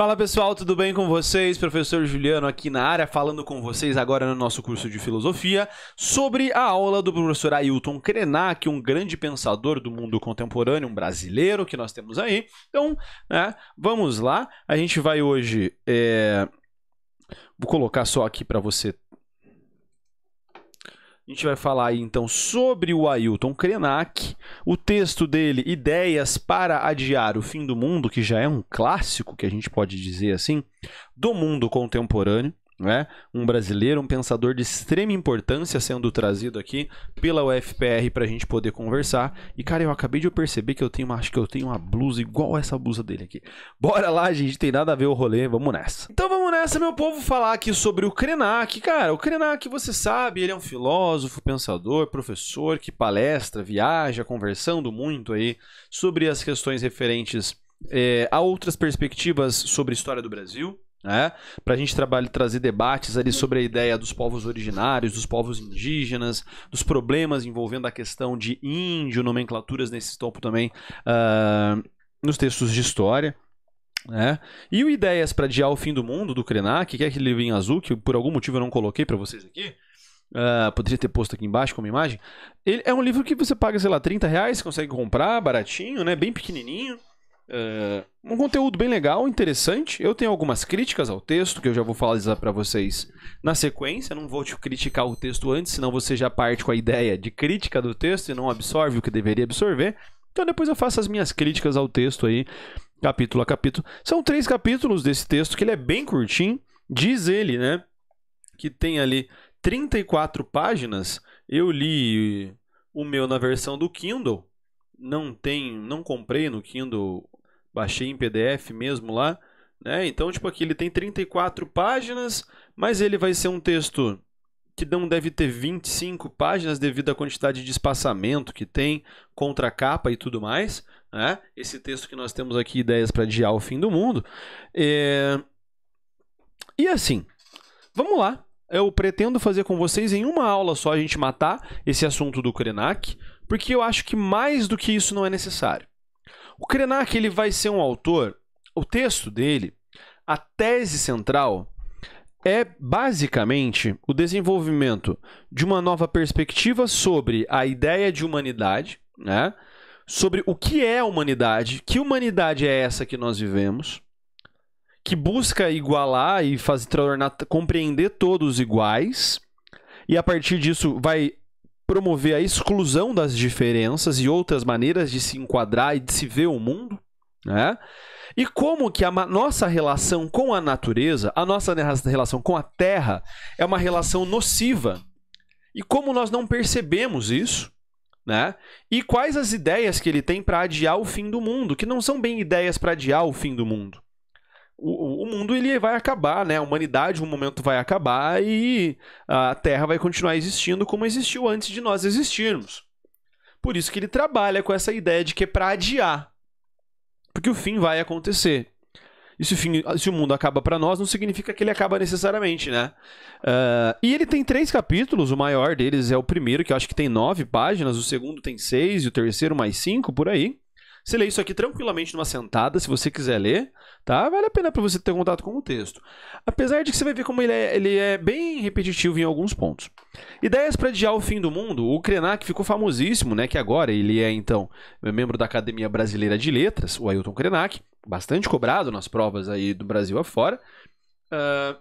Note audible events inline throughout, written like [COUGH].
Fala pessoal, tudo bem com vocês? Professor Juliano aqui na área, falando com vocês agora no nosso curso de filosofia sobre a aula do professor Ailton Krenak, um grande pensador do mundo contemporâneo, um brasileiro que nós temos aí. Então, né, vamos lá. A gente vai hoje. É... Vou colocar só aqui para você a gente vai falar aí então sobre o Ailton Krenak, o texto dele, Ideias para Adiar o Fim do Mundo, que já é um clássico, que a gente pode dizer assim, do mundo contemporâneo. Né? Um brasileiro, um pensador de extrema importância sendo trazido aqui pela UFPR para a gente poder conversar. E cara, eu acabei de perceber que eu tenho, uma, acho que eu tenho uma blusa igual essa blusa dele aqui. Bora lá, gente, tem nada a ver o rolê, vamos nessa. Então vamos nessa, meu povo, falar aqui sobre o Krenak. Cara, o Krenak, você sabe, ele é um filósofo, pensador, professor que palestra, viaja, conversando muito aí sobre as questões referentes é, a outras perspectivas sobre a história do Brasil né? para a gente trabalhar, trazer debates ali sobre a ideia dos povos originários, dos povos indígenas, dos problemas envolvendo a questão de índio, nomenclaturas nesse topo também uh, nos textos de história. Né? E o Ideias para Adiar o Fim do Mundo, do Krenak, que é aquele livro em azul, que por algum motivo eu não coloquei para vocês aqui, Uh, poderia ter posto aqui embaixo como imagem. Ele é um livro que você paga, sei lá, 30 reais, consegue comprar baratinho, né? Bem pequenininho. Uh, um conteúdo bem legal, interessante. Eu tenho algumas críticas ao texto que eu já vou falar para vocês na sequência. Não vou te criticar o texto antes, senão você já parte com a ideia de crítica do texto e não absorve o que deveria absorver. Então depois eu faço as minhas críticas ao texto aí, capítulo a capítulo. São três capítulos desse texto que ele é bem curtinho. Diz ele, né, que tem ali 34 páginas. Eu li o meu na versão do Kindle. Não tem, não comprei no Kindle baixei em PDF mesmo lá. Né? Então, tipo, aqui ele tem 34 páginas, mas ele vai ser um texto que não deve ter 25 páginas devido à quantidade de espaçamento que tem, contracapa e tudo mais. Né? Esse texto que nós temos aqui, Ideias para Adiar o Fim do Mundo. É... E assim, vamos lá. Eu pretendo fazer com vocês em uma aula só a gente matar esse assunto do Krenak, porque eu acho que mais do que isso não é necessário. O Krenak ele vai ser um autor, o texto dele, a tese central é basicamente o desenvolvimento de uma nova perspectiva sobre a ideia de humanidade, né? sobre o que é a humanidade, que humanidade é essa que nós vivemos, que busca igualar e fazer tornar compreender todos iguais, e a partir disso vai promover a exclusão das diferenças e outras maneiras de se enquadrar e de se ver o mundo, né? E como que a nossa relação com a natureza, a nossa relação com a terra é uma relação nociva. E como nós não percebemos isso, né? E quais as ideias que ele tem para adiar o fim do mundo, que não são bem ideias para adiar o fim do mundo mundo ele vai acabar, né? A humanidade, um momento vai acabar e a Terra vai continuar existindo como existiu antes de nós existirmos. Por isso que ele trabalha com essa ideia de que é para adiar, porque o fim vai acontecer. E se o, fim, se o mundo acaba para nós, não significa que ele acaba necessariamente, né? Uh, e ele tem três capítulos, o maior deles é o primeiro, que eu acho que tem nove páginas, o segundo tem seis, e o terceiro mais cinco, por aí. Você lê isso aqui tranquilamente numa sentada, se você quiser ler, tá? Vale a pena para você ter contato com o texto. Apesar de que você vai ver como ele é, ele é bem repetitivo em alguns pontos. Ideias para adiar o fim do mundo. O Krenak ficou famosíssimo, né? Que agora ele é, então, membro da Academia Brasileira de Letras, o Ailton Krenak. Bastante cobrado nas provas aí do Brasil afora. Uh,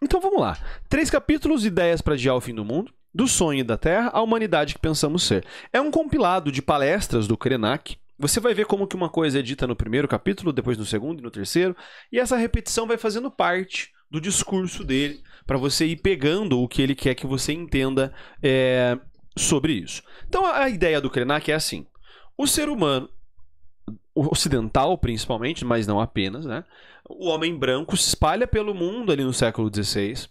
então vamos lá. Três capítulos, ideias para adiar o fim do mundo. Do sonho da Terra à humanidade que pensamos ser. É um compilado de palestras do Krenak, você vai ver como que uma coisa é dita no primeiro capítulo, depois no segundo e no terceiro, e essa repetição vai fazendo parte do discurso dele, para você ir pegando o que ele quer que você entenda é, sobre isso. Então a ideia do Krenak é assim: o ser humano ocidental principalmente, mas não apenas, né? O homem branco se espalha pelo mundo ali no século XVI,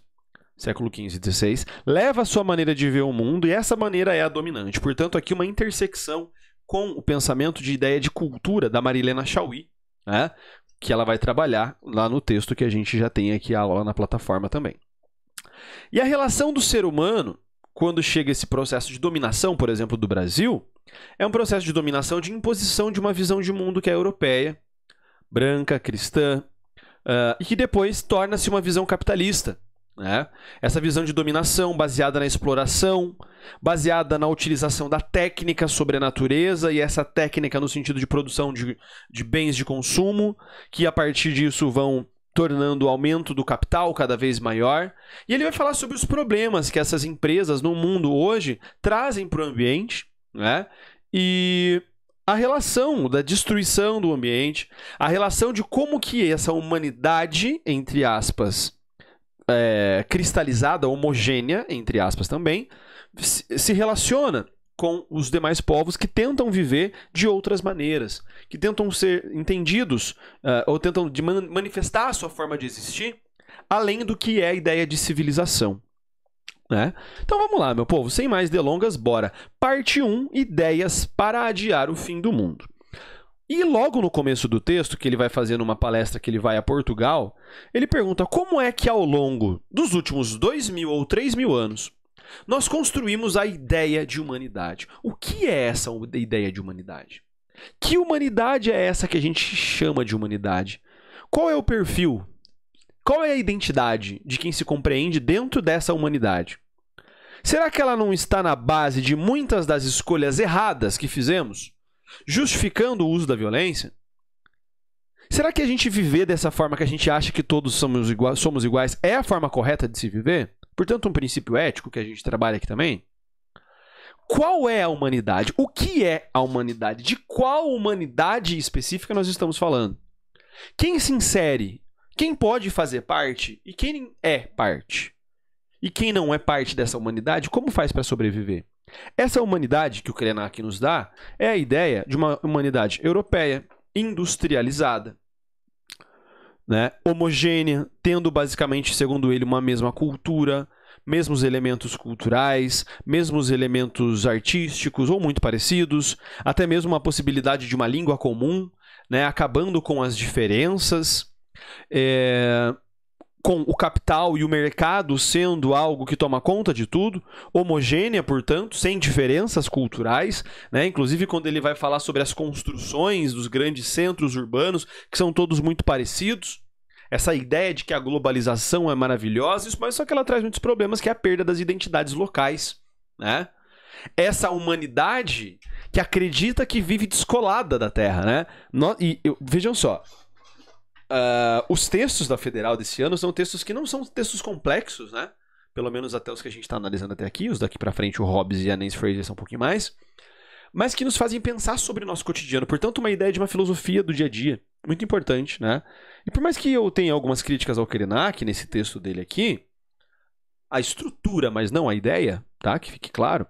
século XV e XVI, leva a sua maneira de ver o mundo e essa maneira é a dominante. Portanto, aqui uma intersecção com o pensamento de ideia de cultura da Marilena Chauí, né? Que ela vai trabalhar lá no texto que a gente já tem aqui aula na plataforma também. E a relação do ser humano, quando chega esse processo de dominação, por exemplo, do Brasil, é um processo de dominação de imposição de uma visão de mundo que é europeia, branca, cristã, uh, e que depois torna-se uma visão capitalista, né? Essa visão de dominação baseada na exploração, baseada na utilização da técnica sobre a natureza, e essa técnica no sentido de produção de, de bens de consumo, que a partir disso vão tornando o aumento do capital cada vez maior. E ele vai falar sobre os problemas que essas empresas no mundo hoje trazem para o ambiente, né? E a relação da destruição do ambiente, a relação de como que essa humanidade, entre aspas, é, cristalizada, homogênea, entre aspas também, se relaciona com os demais povos que tentam viver de outras maneiras, que tentam ser entendidos uh, ou tentam man manifestar a sua forma de existir, além do que é a ideia de civilização. Né? Então vamos lá, meu povo, sem mais delongas, bora. Parte 1: Ideias para adiar o fim do mundo. E logo no começo do texto, que ele vai fazer numa palestra que ele vai a Portugal, ele pergunta como é que ao longo dos últimos dois mil ou três mil anos nós construímos a ideia de humanidade. O que é essa ideia de humanidade? Que humanidade é essa que a gente chama de humanidade? Qual é o perfil? Qual é a identidade de quem se compreende dentro dessa humanidade? Será que ela não está na base de muitas das escolhas erradas que fizemos? justificando o uso da violência, será que a gente viver dessa forma que a gente acha que todos somos iguais, somos iguais é a forma correta de se viver? Portanto, um princípio ético que a gente trabalha aqui também. Qual é a humanidade? O que é a humanidade? De qual humanidade específica nós estamos falando? Quem se insere? Quem pode fazer parte e quem é parte? E quem não é parte dessa humanidade, como faz para sobreviver? Essa humanidade que o Krenak nos dá é a ideia de uma humanidade europeia, industrializada, né, homogênea, tendo basicamente, segundo ele, uma mesma cultura, mesmos elementos culturais, mesmos elementos artísticos ou muito parecidos, até mesmo uma possibilidade de uma língua comum, né, acabando com as diferenças. É, com o capital e o mercado sendo algo que toma conta de tudo, homogênea, portanto, sem diferenças culturais, né? Inclusive quando ele vai falar sobre as construções dos grandes centros urbanos, que são todos muito parecidos. Essa ideia de que a globalização é maravilhosa, mas só que ela traz muitos problemas, que é a perda das identidades locais, né? Essa humanidade que acredita que vive descolada da Terra, né? E vejam só, Uh, os textos da Federal desse ano são textos que não são textos complexos, né? Pelo menos até os que a gente está analisando até aqui, os daqui para frente, o Hobbes e a Nancy Fraser são um pouquinho mais, mas que nos fazem pensar sobre o nosso cotidiano. Portanto, uma ideia de uma filosofia do dia a dia, muito importante, né? E por mais que eu tenha algumas críticas ao Kerenak nesse texto dele aqui, a estrutura, mas não a ideia, tá? Que fique claro.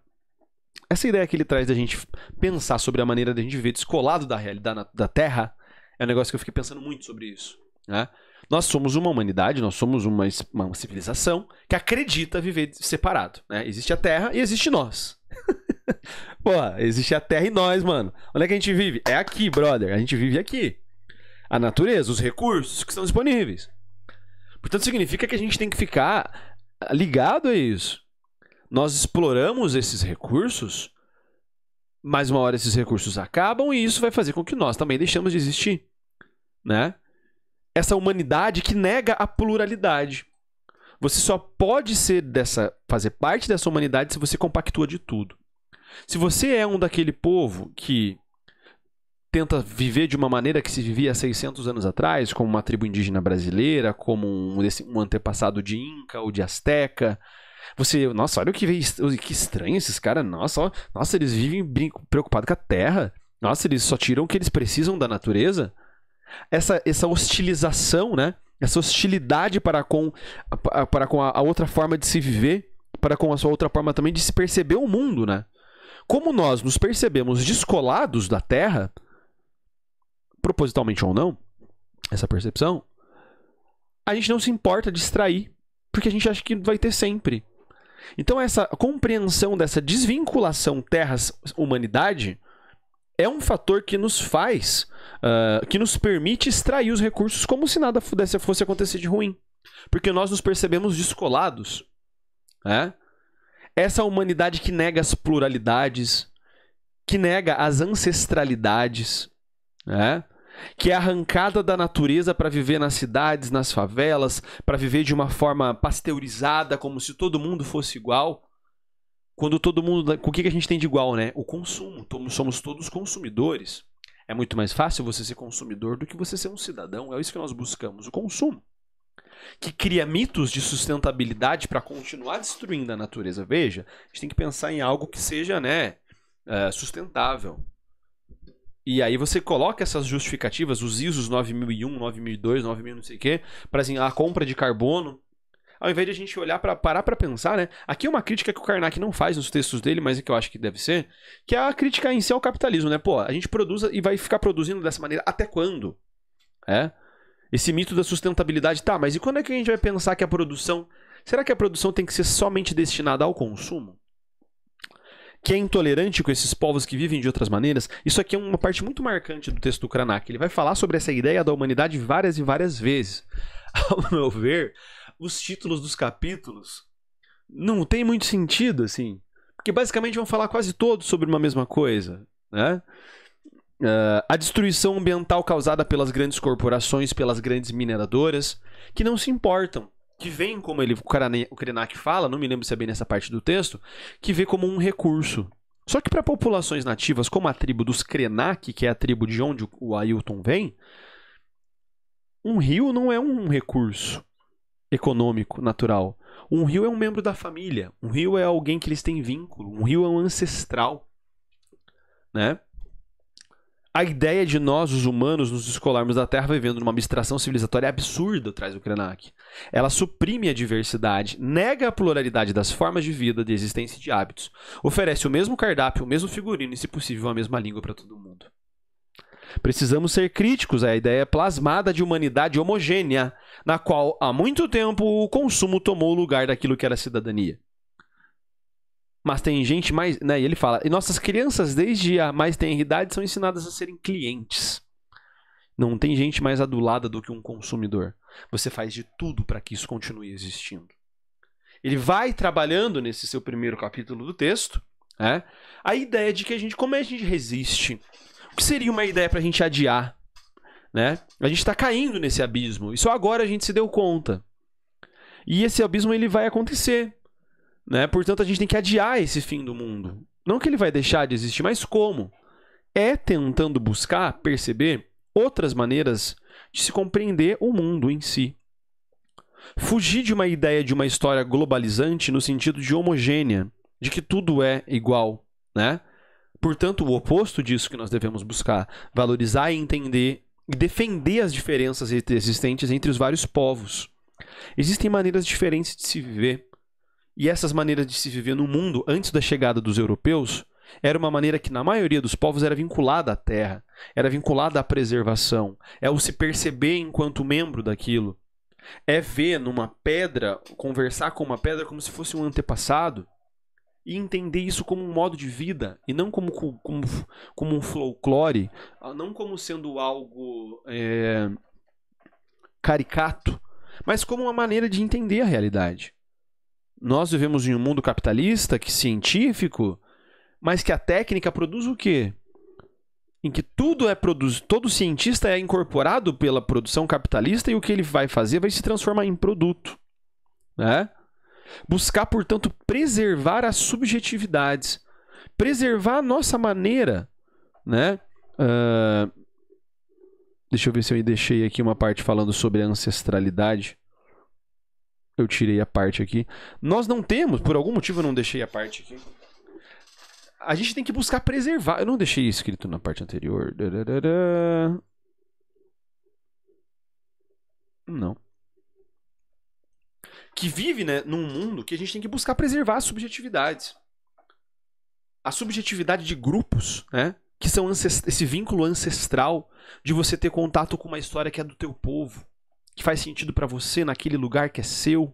Essa ideia que ele traz da gente pensar sobre a maneira da gente viver descolado da realidade da Terra, é um negócio que eu fiquei pensando muito sobre isso. Né? Nós somos uma humanidade, nós somos uma, uma civilização que acredita viver separado. Né? Existe a Terra e existe nós. [LAUGHS] Pô, existe a Terra e nós, mano. Onde é que a gente vive? É aqui, brother. A gente vive aqui. A natureza, os recursos que estão disponíveis. Portanto, significa que a gente tem que ficar ah, ligado a isso. Nós exploramos esses recursos, mas uma hora esses recursos acabam e isso vai fazer com que nós também deixamos de existir né? Essa humanidade que nega a pluralidade. Você só pode ser dessa, fazer parte dessa humanidade se você compactua de tudo. Se você é um daquele povo que tenta viver de uma maneira que se vivia há 600 anos atrás, como uma tribo indígena brasileira, como um, um antepassado de Inca ou de Azteca, você, nossa, olha o que, que estranho esses caras, nossa, nossa, eles vivem preocupados com a terra, nossa, eles só tiram o que eles precisam da natureza essa, essa hostilização, né? Essa hostilidade para com, para com a, a outra forma de se viver, para com a sua outra forma também de se perceber o mundo, né? Como nós nos percebemos descolados da Terra, propositalmente ou não, essa percepção, a gente não se importa de extrair, porque a gente acha que vai ter sempre. Então, essa compreensão dessa desvinculação terras-humanidade é um fator que nos faz, uh, que nos permite extrair os recursos como se nada pudesse, fosse acontecer de ruim. Porque nós nos percebemos descolados. Né? Essa humanidade que nega as pluralidades, que nega as ancestralidades, né? que é arrancada da natureza para viver nas cidades, nas favelas, para viver de uma forma pasteurizada, como se todo mundo fosse igual quando todo mundo. Com o que, a gente tem de igual, né? O consumo. Somos todos consumidores. É muito mais fácil você ser consumidor do que você ser um cidadão. É isso que nós buscamos: o consumo. Que cria mitos de sustentabilidade para continuar destruindo a natureza. Veja, a gente tem que pensar em algo que seja né, eh, sustentável. E aí você coloca essas justificativas, os ISOs 9001, 9002, 9000 não sei o quê, para assim, a ah, compra de carbono ao invés de a gente olhar para parar para pensar, né? Aqui é uma crítica que o Karnak não faz nos textos dele, mas é que eu acho que deve ser, que é a crítica em si ao capitalismo, né? Pô, a gente produz e vai ficar produzindo dessa maneira até quando? É? Esse mito da sustentabilidade, tá, mas e quando é que a gente vai pensar que a produção, será que a produção tem que ser somente destinada ao consumo? que é intolerante com esses povos que vivem de outras maneiras, isso aqui é uma parte muito marcante do texto do Karnak. Ele vai falar sobre essa ideia da humanidade várias e várias vezes. [LAUGHS] Ao meu ver, os títulos dos capítulos não tem muito sentido, assim. Porque basicamente vão falar quase todos sobre uma mesma coisa, né? Uh, a destruição ambiental causada pelas grandes corporações, pelas grandes mineradoras, que não se importam, que vem como ele, o Krenak fala, não me lembro se é bem nessa parte do texto, que vê como um recurso. Só que para populações nativas, como a tribo dos Krenak, que é a tribo de onde o Ailton vem, um rio não é um recurso econômico natural. Um rio é um membro da família, um rio é alguém que eles têm vínculo, um rio é um ancestral, né? A ideia de nós, os humanos, nos escolarmos da Terra vivendo numa abstração civilizatória é absurda, traz o Krenak. Ela suprime a diversidade, nega a pluralidade das formas de vida, de existência e de hábitos. Oferece o mesmo cardápio, o mesmo figurino e, se possível, a mesma língua para todo mundo. Precisamos ser críticos à ideia é plasmada de humanidade homogênea, na qual há muito tempo o consumo tomou o lugar daquilo que era cidadania. Mas tem gente mais. Né, e ele fala: e nossas crianças, desde a mais tenra idade, são ensinadas a serem clientes. Não tem gente mais adulada do que um consumidor. Você faz de tudo para que isso continue existindo. Ele vai trabalhando nesse seu primeiro capítulo do texto né, a ideia de que a gente, como é a gente resiste seria uma ideia pra gente adiar? Né? A gente tá caindo nesse abismo. E só agora a gente se deu conta. E esse abismo ele vai acontecer. Né? Portanto, a gente tem que adiar esse fim do mundo. Não que ele vai deixar de existir, mas como? É tentando buscar perceber outras maneiras de se compreender o mundo em si. Fugir de uma ideia de uma história globalizante no sentido de homogênea, de que tudo é igual, né? Portanto, o oposto disso que nós devemos buscar, valorizar e entender e defender as diferenças existentes entre os vários povos. Existem maneiras diferentes de se viver. E essas maneiras de se viver no mundo antes da chegada dos europeus era uma maneira que, na maioria dos povos, era vinculada à terra, era vinculada à preservação, é o se perceber enquanto membro daquilo, é ver numa pedra, conversar com uma pedra como se fosse um antepassado e entender isso como um modo de vida e não como, como, como um folclore, ah, não como sendo algo é, caricato, mas como uma maneira de entender a realidade. Nós vivemos em um mundo capitalista, que científico, mas que a técnica produz o quê? Em que tudo é produzido, todo cientista é incorporado pela produção capitalista e o que ele vai fazer vai se transformar em produto, né? Buscar, portanto, preservar as subjetividades, preservar a nossa maneira, né? Uh, deixa eu ver se eu deixei aqui uma parte falando sobre a ancestralidade. Eu tirei a parte aqui. Nós não temos, por algum motivo eu não deixei a parte aqui. A gente tem que buscar preservar. Eu não deixei escrito na parte anterior. Não que vive né, num mundo que a gente tem que buscar preservar as subjetividades. A subjetividade de grupos, né? Que são esse vínculo ancestral de você ter contato com uma história que é do teu povo, que faz sentido para você naquele lugar que é seu,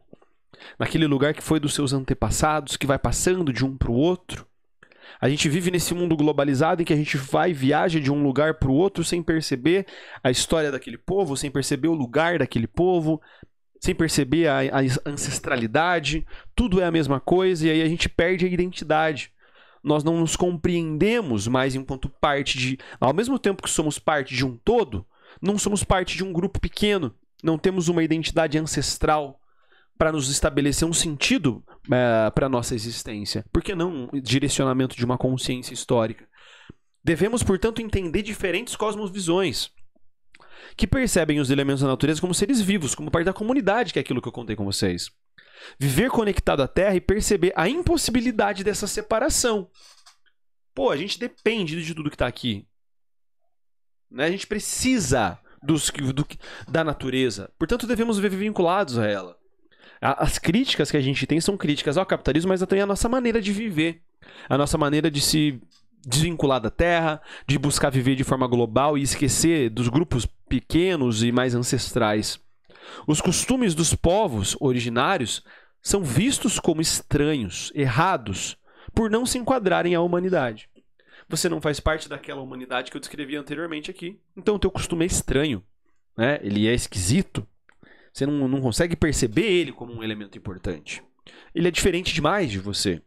naquele lugar que foi dos seus antepassados, que vai passando de um para o outro. A gente vive nesse mundo globalizado em que a gente vai e viaja de um lugar para o outro sem perceber a história daquele povo, sem perceber o lugar daquele povo, sem perceber a, a ancestralidade, tudo é a mesma coisa e aí a gente perde a identidade nós não nos compreendemos mais enquanto parte de. Ao mesmo tempo que somos parte de um todo, não somos parte de um grupo pequeno. Não temos uma identidade ancestral para nos estabelecer um sentido é, para a nossa existência. Por que não um direcionamento de uma consciência histórica? Devemos, portanto, entender diferentes cosmovisões que percebem os elementos da natureza como seres vivos, como parte da comunidade, que é aquilo que eu contei com vocês. Viver conectado à Terra e perceber a impossibilidade dessa separação. Pô, a gente depende de tudo que está aqui. Né? A gente precisa dos, do, da natureza. Portanto, devemos viver vinculados a ela. As críticas que a gente tem são críticas ao capitalismo, mas também à nossa maneira de viver, a nossa maneira de se desvincular da terra, de buscar viver de forma global e esquecer dos grupos pequenos e mais ancestrais. Os costumes dos povos originários são vistos como estranhos, errados, por não se enquadrarem à humanidade. Você não faz parte daquela humanidade que eu descrevi anteriormente aqui, então o teu costume é estranho, né? ele é esquisito. Você não, não consegue perceber ele como um elemento importante. Ele é diferente demais de você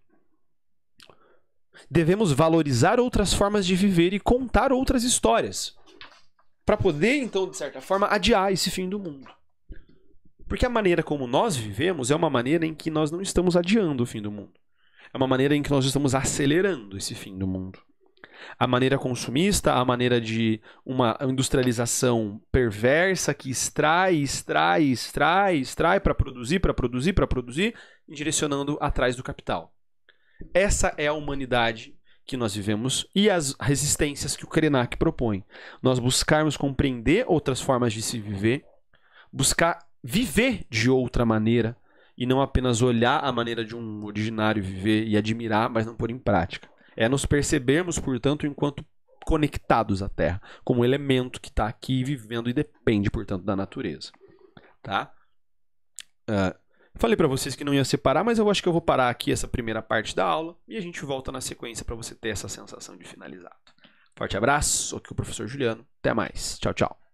devemos valorizar outras formas de viver e contar outras histórias. Para poder, então, de certa forma, adiar esse fim do mundo. Porque a maneira como nós vivemos é uma maneira em que nós não estamos adiando o fim do mundo. É uma maneira em que nós estamos acelerando esse fim do mundo. A maneira consumista, a maneira de uma industrialização perversa que extrai, extrai, extrai, extrai para produzir, para produzir, para produzir, direcionando atrás do capital. Essa é a humanidade que nós vivemos e as resistências que o Krenak propõe. Nós buscarmos compreender outras formas de se viver, buscar viver de outra maneira e não apenas olhar a maneira de um originário viver e admirar, mas não pôr em prática. É nos percebermos, portanto, enquanto conectados à Terra, como elemento que está aqui vivendo e depende, portanto, da natureza. Tá? Uh, Falei para vocês que não ia separar, mas eu acho que eu vou parar aqui essa primeira parte da aula e a gente volta na sequência para você ter essa sensação de finalizado. Forte abraço, aqui é o professor Juliano. Até mais. Tchau, tchau.